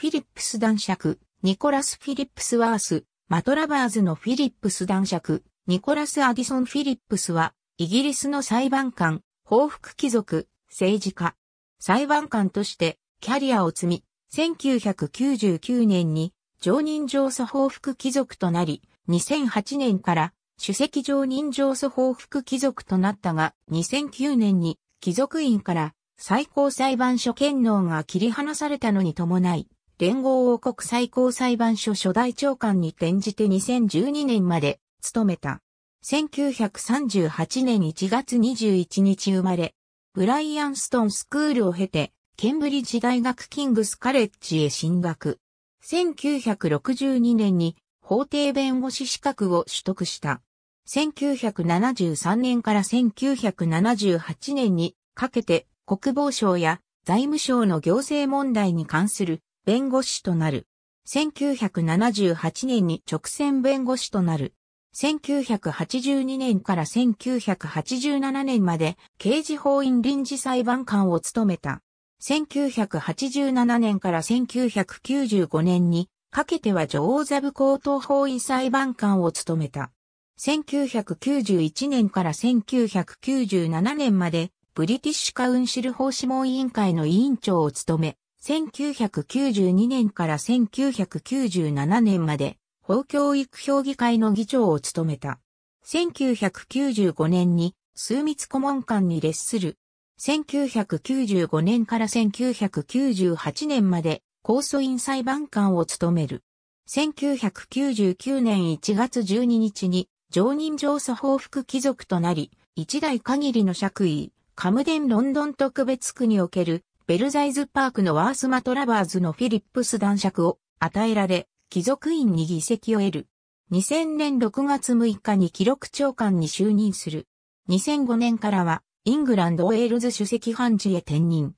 フィリップス男爵、ニコラス・フィリップスワース、マトラバーズのフィリップス男爵、ニコラス・アディソン・フィリップスは、イギリスの裁判官、報復貴族、政治家、裁判官としてキャリアを積み、1999年に常任上訴報復貴族となり、2008年から主席常任上訴報復貴族となったが、2009年に貴族院から最高裁判所権能が切り離されたのに伴い、連合王国最高裁判所初代長官に転じて2012年まで務めた。1938年1月21日生まれ、ブライアンストンスクールを経て、ケンブリッジ大学キングスカレッジへ進学。1962年に法廷弁護士資格を取得した。1973年から1978年にかけて国防省や財務省の行政問題に関する弁護士となる。1978年に直線弁護士となる。1982年から1987年まで刑事法院臨時裁判官を務めた。1987年から1995年にかけては女王座部高等法院裁判官を務めた。1991年から1997年までブリティッシュカウンシル法諮問委員会の委員長を務め、1992年から1997年まで、法教育評議会の議長を務めた。1995年に、枢密顧問官に列する。1995年から1998年まで、控訴院裁判官を務める。1999年1月12日に、常任上訴法服貴族となり、一代限りの爵位、カムデンロンドン特別区におけるベルザイズパークのワースマトラバーズのフィリップス男爵を与えられ、貴族院に議席を得る。2000年6月6日に記録長官に就任する。2005年からは、イングランド・ウェールズ主席判事へ転任。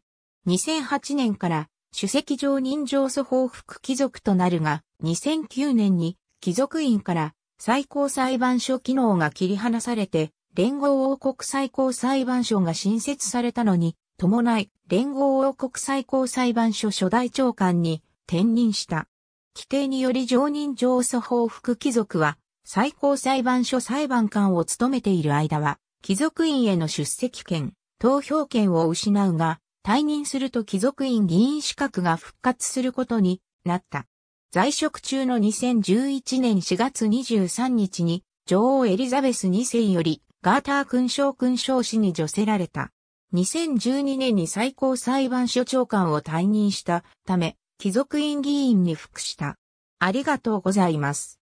2008年から、主席上任上訴報復貴族となるが、2009年に、貴族院から最高裁判所機能が切り離されて、連合王国最高裁判所が新設されたのに、伴い、連合王国最高裁判所初代長官に転任した。規定により常任上訴法副貴族は、最高裁判所裁判官を務めている間は、貴族院への出席権、投票権を失うが、退任すると貴族院議員資格が復活することになった。在職中の2011年4月23日に、女王エリザベス2世より、ガーター勲章勲章氏に助せられた。2012年に最高裁判所長官を退任したため、貴族院議員に服した。ありがとうございます。